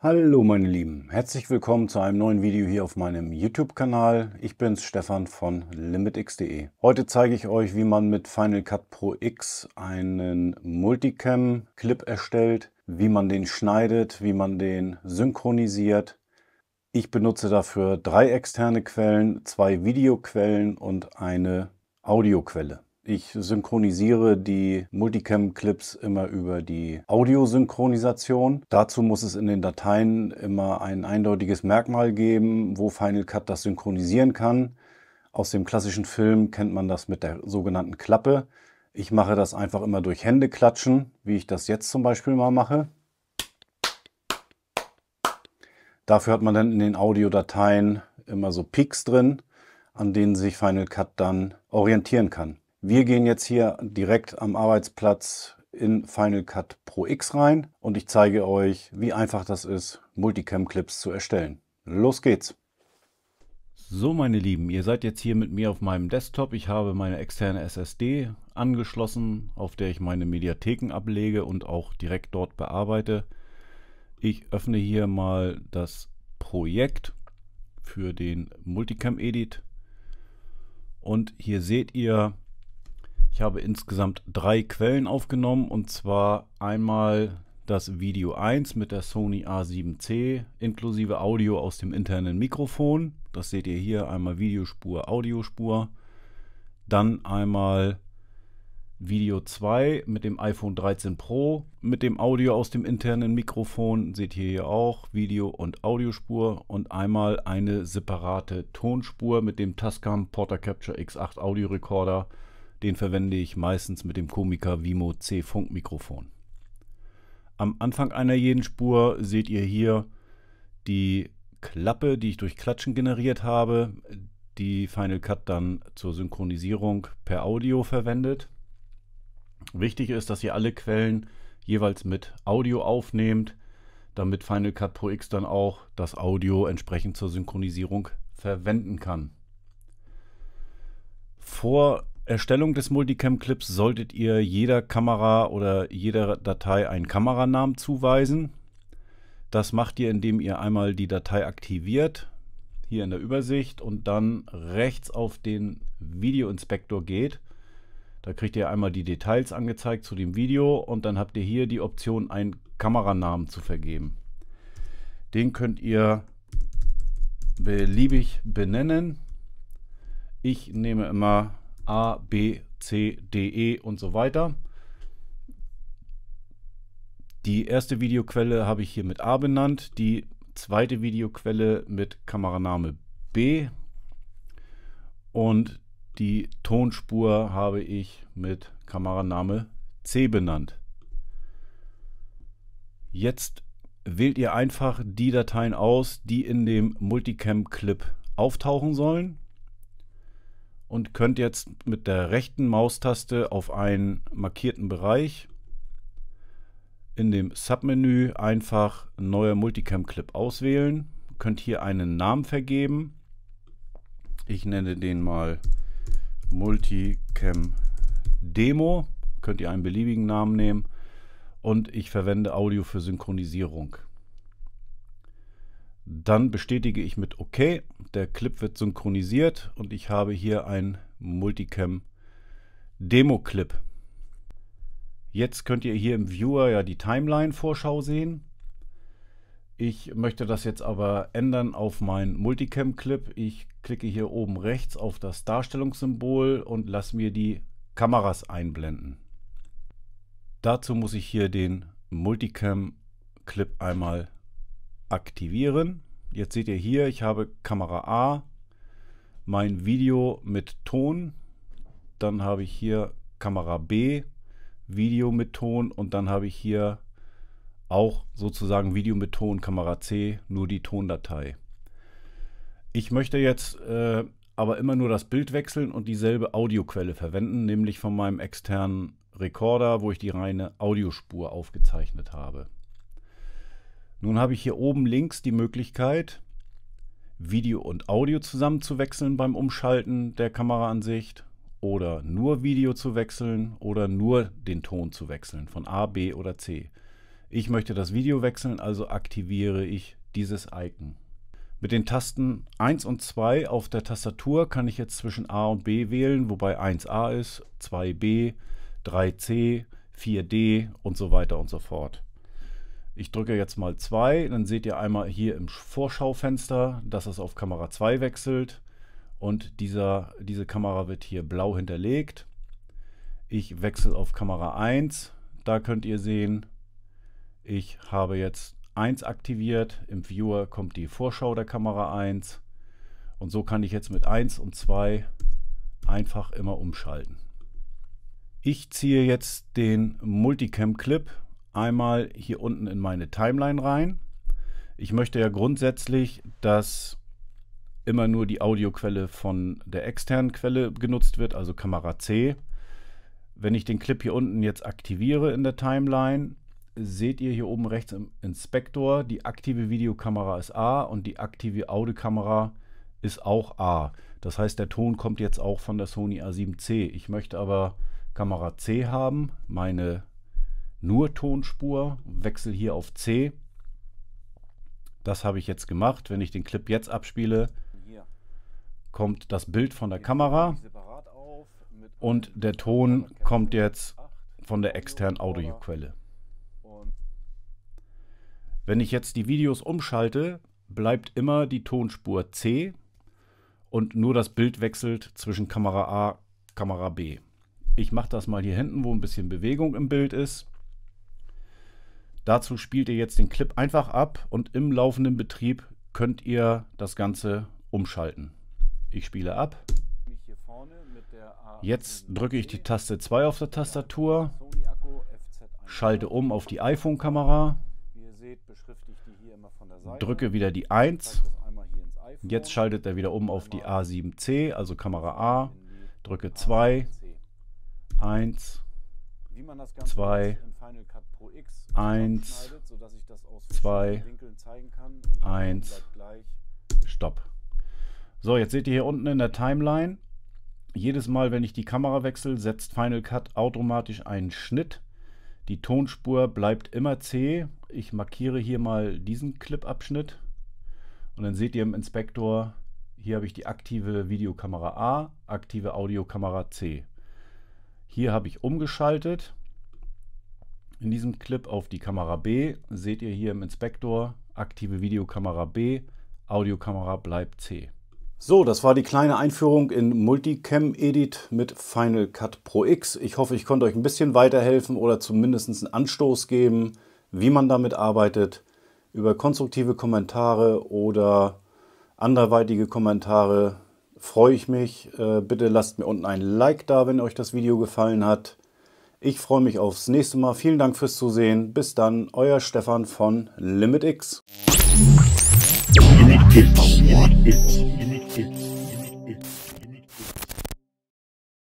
Hallo meine Lieben, herzlich willkommen zu einem neuen Video hier auf meinem YouTube-Kanal. Ich bin Stefan von LimitX.de. Heute zeige ich euch, wie man mit Final Cut Pro X einen Multicam-Clip erstellt, wie man den schneidet, wie man den synchronisiert. Ich benutze dafür drei externe Quellen, zwei Videoquellen und eine Audioquelle. Ich synchronisiere die Multicam-Clips immer über die Audiosynchronisation. Dazu muss es in den Dateien immer ein eindeutiges Merkmal geben, wo Final Cut das synchronisieren kann. Aus dem klassischen Film kennt man das mit der sogenannten Klappe. Ich mache das einfach immer durch Hände klatschen, wie ich das jetzt zum Beispiel mal mache. Dafür hat man dann in den Audiodateien immer so Peaks drin, an denen sich Final Cut dann orientieren kann. Wir gehen jetzt hier direkt am Arbeitsplatz in Final Cut Pro X rein und ich zeige euch, wie einfach das ist, Multicam-Clips zu erstellen. Los geht's! So meine Lieben, ihr seid jetzt hier mit mir auf meinem Desktop. Ich habe meine externe SSD angeschlossen, auf der ich meine Mediatheken ablege und auch direkt dort bearbeite. Ich öffne hier mal das Projekt für den Multicam Edit und hier seht ihr, ich habe insgesamt drei Quellen aufgenommen und zwar einmal das Video 1 mit der Sony A7C inklusive Audio aus dem internen Mikrofon. Das seht ihr hier einmal Videospur, Audiospur. Dann einmal Video 2 mit dem iPhone 13 Pro mit dem Audio aus dem internen Mikrofon. Seht ihr hier auch Video- und Audiospur und einmal eine separate Tonspur mit dem Tascam Porter Capture X8 Audio Recorder den verwende ich meistens mit dem Komiker Vimo C Funkmikrofon. Am Anfang einer jeden Spur seht ihr hier die Klappe, die ich durch Klatschen generiert habe, die Final Cut dann zur Synchronisierung per Audio verwendet. Wichtig ist, dass ihr alle Quellen jeweils mit Audio aufnehmt, damit Final Cut Pro X dann auch das Audio entsprechend zur Synchronisierung verwenden kann. Vor Erstellung des Multicam-Clips solltet ihr jeder Kamera oder jeder Datei einen Kameranamen zuweisen. Das macht ihr, indem ihr einmal die Datei aktiviert, hier in der Übersicht, und dann rechts auf den Videoinspektor geht. Da kriegt ihr einmal die Details angezeigt zu dem Video und dann habt ihr hier die Option, einen Kameranamen zu vergeben. Den könnt ihr beliebig benennen. Ich nehme immer A, B, C, D, E und so weiter. Die erste Videoquelle habe ich hier mit A benannt, die zweite Videoquelle mit Kameraname B und die Tonspur habe ich mit Kameraname C benannt. Jetzt wählt ihr einfach die Dateien aus, die in dem Multicam-Clip auftauchen sollen und könnt jetzt mit der rechten Maustaste auf einen markierten Bereich in dem Submenü einfach neuer Multicam Clip auswählen. Könnt hier einen Namen vergeben. Ich nenne den mal Multicam Demo. Könnt ihr einen beliebigen Namen nehmen. Und ich verwende Audio für Synchronisierung. Dann bestätige ich mit OK. Der Clip wird synchronisiert und ich habe hier ein Multicam Demo Clip. Jetzt könnt ihr hier im Viewer ja die Timeline Vorschau sehen. Ich möchte das jetzt aber ändern auf meinen Multicam Clip. Ich klicke hier oben rechts auf das Darstellungssymbol und lasse mir die Kameras einblenden. Dazu muss ich hier den Multicam Clip einmal aktivieren. Jetzt seht ihr hier, ich habe Kamera A, mein Video mit Ton, dann habe ich hier Kamera B, Video mit Ton und dann habe ich hier auch sozusagen Video mit Ton, Kamera C, nur die Tondatei. Ich möchte jetzt äh, aber immer nur das Bild wechseln und dieselbe Audioquelle verwenden, nämlich von meinem externen Recorder, wo ich die reine Audiospur aufgezeichnet habe. Nun habe ich hier oben links die Möglichkeit, Video und Audio zusammenzuwechseln beim Umschalten der Kameraansicht oder nur Video zu wechseln oder nur den Ton zu wechseln von A, B oder C. Ich möchte das Video wechseln, also aktiviere ich dieses Icon. Mit den Tasten 1 und 2 auf der Tastatur kann ich jetzt zwischen A und B wählen, wobei 1a ist, 2b, 3c, 4d und so weiter und so fort. Ich drücke jetzt mal 2, dann seht ihr einmal hier im Vorschaufenster, dass es auf Kamera 2 wechselt und dieser, diese Kamera wird hier blau hinterlegt. Ich wechsle auf Kamera 1, da könnt ihr sehen, ich habe jetzt 1 aktiviert, im Viewer kommt die Vorschau der Kamera 1 und so kann ich jetzt mit 1 und 2 einfach immer umschalten. Ich ziehe jetzt den Multicam-Clip einmal hier unten in meine Timeline rein. Ich möchte ja grundsätzlich, dass immer nur die Audioquelle von der externen Quelle genutzt wird, also Kamera C. Wenn ich den Clip hier unten jetzt aktiviere in der Timeline, seht ihr hier oben rechts im Inspektor, die aktive Videokamera ist A und die aktive Audiokamera ist auch A. Das heißt, der Ton kommt jetzt auch von der Sony A7C. Ich möchte aber Kamera C haben, meine nur Tonspur, wechsle hier auf C. Das habe ich jetzt gemacht. Wenn ich den Clip jetzt abspiele, kommt das Bild von der Kamera und der Ton kommt jetzt von der externen Audioquelle. Wenn ich jetzt die Videos umschalte, bleibt immer die Tonspur C und nur das Bild wechselt zwischen Kamera A, Kamera B. Ich mache das mal hier hinten, wo ein bisschen Bewegung im Bild ist. Dazu spielt ihr jetzt den Clip einfach ab und im laufenden Betrieb könnt ihr das Ganze umschalten. Ich spiele ab. Jetzt drücke ich die Taste 2 auf der Tastatur, schalte um auf die iPhone-Kamera, drücke wieder die 1, jetzt schaltet er wieder um auf die A7C, also Kamera A, drücke 2, 1, wie man das Ganze zwei, in Final Cut Pro X eins, sodass ich das aus zwei, Winkeln zeigen kann. Und eins, gleich. Stopp. So, jetzt seht ihr hier unten in der Timeline, jedes Mal, wenn ich die Kamera wechsle, setzt Final Cut automatisch einen Schnitt. Die Tonspur bleibt immer C. Ich markiere hier mal diesen Clip-Abschnitt. Und dann seht ihr im Inspektor, hier habe ich die aktive Videokamera A, aktive Audiokamera C. Hier habe ich umgeschaltet. In diesem Clip auf die Kamera B seht ihr hier im Inspektor aktive Videokamera B, Audiokamera bleibt C. So, das war die kleine Einführung in Multicam Edit mit Final Cut Pro X. Ich hoffe, ich konnte euch ein bisschen weiterhelfen oder zumindest einen Anstoß geben, wie man damit arbeitet. Über konstruktive Kommentare oder anderweitige Kommentare freue ich mich. Äh, bitte lasst mir unten ein Like da, wenn euch das Video gefallen hat. Ich freue mich aufs nächste Mal. Vielen Dank fürs Zusehen. Bis dann, euer Stefan von LimitX. Limit X.